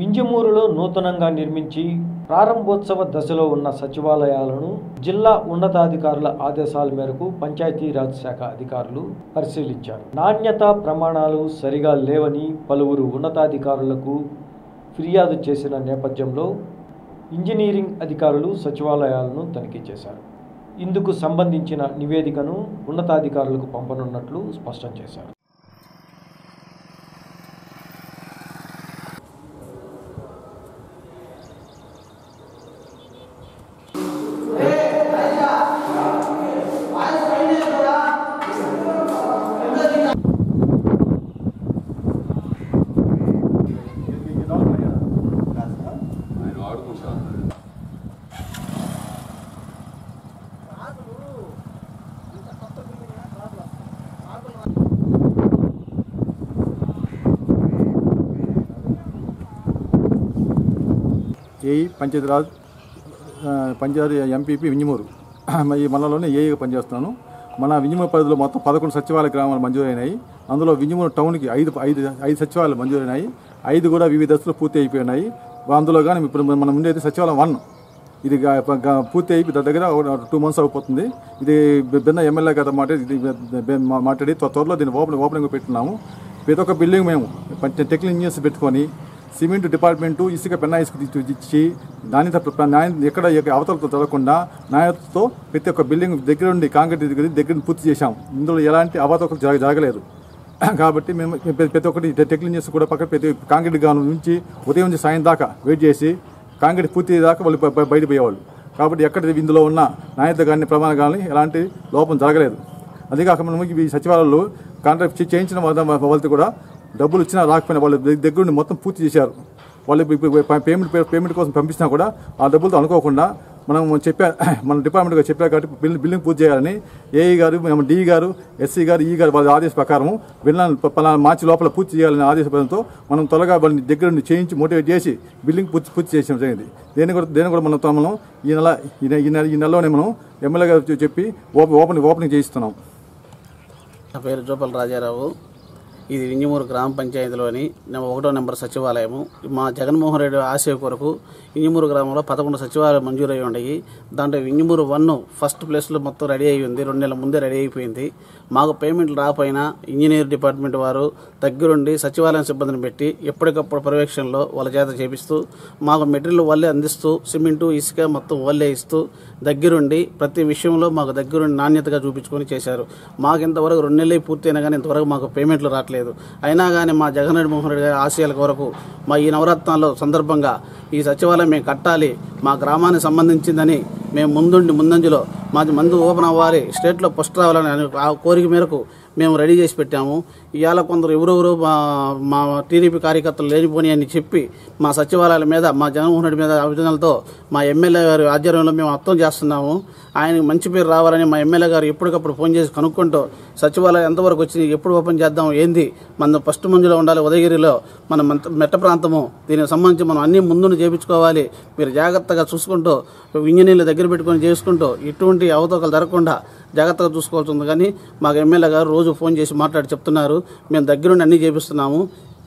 వింజమూరులో నూతనంగా నిర్మించి ప్రారంభోత్సవ దశలో ఉన్న సచివాలయాలను జిల్లా ఉన్నతాధికారుల ఆదేశాల మేరకు పంచాయతీరాజ్ శాఖ అధికారులు పరిశీలించారు నాణ్యతా ప్రమాణాలు సరిగా లేవని పలువురు ఉన్నతాధికారులకు ఫిర్యాదు చేసిన నేపథ్యంలో ఇంజనీరింగ్ అధికారులు సచివాలయాలను తనిఖీ చేశారు ఇందుకు సంబంధించిన నివేదికను ఉన్నతాధికారులకు పంపనున్నట్లు స్పష్టం చేశారు ఏఈ పంచాయతీరాజ్ పంచాయతీ ఎంపీపీ వింజమూరు ఈ మండలంలోనే ఏఈగా పనిచేస్తున్నాను మన వింజమూరు పరిధిలో మొత్తం పదకొండు సచివాలయ గ్రామాలు మంజూరైనాయి అందులో వింజమూరు టౌన్కి ఐదు ఐదు ఐదు సచివాలయాలు మంజూరైనాయి ఐదు కూడా వివిధ దశలు పూర్తి అయిపోయినాయి అందులో కానీ ఇప్పుడు మనం ఉండేది సచివాలయం వన్ ఇది పూర్తి అయిపోయి దగ్గర టూ మంత్స్ అయిపోతుంది ఇది భిన్న ఎమ్మెల్యే గత మాట్లాడి ఇది మాట్లాడి త్వరలో దీన్ని ఓపెన్ ఓపెనింగ్ పెట్టినాము ప్రతి ఒక్క బిల్డింగ్ మేము టెక్నిక్ ఇంజనీర్స్ పెట్టుకొని సిమెంట్ డిపార్ట్మెంటు ఇసుక పెన్నా ఇసుక ఇచ్చి దాని నాణ్యత ఎక్కడ అవతలతో తొలగకుండా నాణ్యతతో ప్రతి ఒక్క బిల్డింగ్ దగ్గర ఉండి కాంక్రీట్ దగ్గర దగ్గర పూర్తి చేశాం ఇందులో ఎలాంటి అవతలకలు జరగలేదు కాబట్టి మేము ప్రతి ఒక్కటి చేసి కూడా పక్కన ప్రతి కాంక్రీట్ గాను నుంచి ఉదయం నుంచి సాయం దాకా వెయిట్ చేసి కాంక్రీట్ పూర్తి దాకా వాళ్ళు బయటపోయేవాళ్ళు కాబట్టి ఎక్కడ ఇందులో ఉన్న నాణ్యత కానీ ప్రమాణం కానీ ఎలాంటి లోపం జరగలేదు అదే కాక మనకి ఈ సచివాలయంలో కాంట్రాక్ట్ చేయించిన వాళ్ళతో కూడా డబ్బులు ఇచ్చినా రాకపోయినా వాళ్ళ దగ్గర నుండి మొత్తం పూర్తి చేశారు వాళ్ళు పేమెంట్ పేమెంట్ కోసం పంపించినా కూడా ఆ డబ్బులతో అనుకోకుండా మనం చెప్పా మన డిపార్ట్మెంట్గా గారు చెప్పారు కాబట్టి బిల్డింగ్ బిల్డింగ్ పూర్తి చేయాలని ఏఈ e గారు మనం డి e గారు ఎస్సీ e గారు ఈ గారు వాళ్ళ ఆదేశ ప్రకారం బిల్లాన్ని పలానా మార్చి లోపల పూర్తి చేయాలని ఆదేశపడంతో మనం త్వరగా వాళ్ళని దగ్గర నుండి చేయించి మోటివేట్ చేసి బిల్డింగ్ పూర్తి పూర్తి చేసిన జరిగింది దేని కూడా దేని కూడా మనం తమను ఈ నెల ఈ నెల ఈ నెలలోనే మనం ఎమ్మెల్యే గారు చెప్పి ఓపెన్ ఓపెనింగ్ చేయిస్తున్నాం నా పేరు జోపల్ రాజారావు ఇది ఇంజమూరు గ్రామ పంచాయతీలోని ఒకటో నెంబర్ సచివాలయము మా జగన్మోహన్ రెడ్డి ఆశయ కొరకు ఇంజమూరు గ్రామంలో పదకొండు సచివాలయం మంజూరై ఉన్నాయి దాంట్లో ఇంజమూరు వన్ ఫస్ట్ ప్లేస్లో మొత్తం రెడీ అయి ఉంది రెండు నెలల ముందే రెడీ అయిపోయింది మాకు పేమెంట్లు రాకపోయినా ఇంజనీర్ డిపార్ట్మెంట్ వారు దగ్గరుండి సచివాలయం సిబ్బందిని పెట్టి ఎప్పటికప్పుడు పర్యవేక్షణలో వాళ్ళ చేత చేపిస్తూ మాకు మెటీరియల్ వాళ్ళే అందిస్తూ సిమెంటు ఇసుక మొత్తం వాళ్ళే ఇస్తూ దగ్గరుండి ప్రతి విషయంలో మాకు దగ్గరుండి నాణ్యతగా చూపించుకొని చేశారు మాకు ఇంతవరకు రెండు నెలలు పూర్తయినా కానీ ఇంతవరకు మాకు పేమెంట్లు రావట్లేదు అయినా కానీ మా జగన్ రెడ్డి మోహన్ రెడ్డి గారి ఆశయాల కొరకు మా ఈ నవరత్నాల్లో సందర్భంగా ఈ సచివాలయం మేము కట్టాలి మా గ్రామానికి సంబంధించిందని మేము ముందుండి ముందంజలో మాది మందు ఓపెన్ అవ్వాలి స్టేట్లో ఫస్ట్ రావాలని ఆ కోరిక మేరకు మేము రెడీ చేసి పెట్టాము ఇవాళ కొందరు ఎవరెవరు మా మా టీడీపీ కార్యకర్తలు లేనిపోని అని చెప్పి మా సచివాలయాల మీద మా జగన్మోహన్ రెడ్డి మీద అభిజనాలతో మా ఎమ్మెల్యే గారి ఆధ్వర్యంలో మేము అర్థం చేస్తున్నాము ఆయనకు మంచి పేరు రావాలని మా ఎమ్మెల్యే గారు ఎప్పటికప్పుడు ఫోన్ చేసి కనుక్కుంటూ సచివాలయం ఎంతవరకు వచ్చింది ఎప్పుడు ఓపెన్ చేద్దాం ఏంది మనం ఫస్ట్ ముందులో ఉండాలి ఉదయగిరిలో మన మెట్ట ప్రాంతము దీనికి సంబంధించి మనం అన్ని ముందును చేయించుకోవాలి మీరు జాగ్రత్తగా చూసుకుంటూ ఇంజనీర్లు దగ్గర పెట్టుకొని చేసుకుంటూ ఇటువంటి అవతోకలు జరగకుండా జాగ్రత్తగా చూసుకోవాల్సి ఉంది కానీ మాకు ఎమ్మెల్యే గారు రోజు ఫోన్ చేసి మాట్లాడి చెప్తున్నారు మేము దగ్గరుండి అన్నీ చేపిస్తున్నాము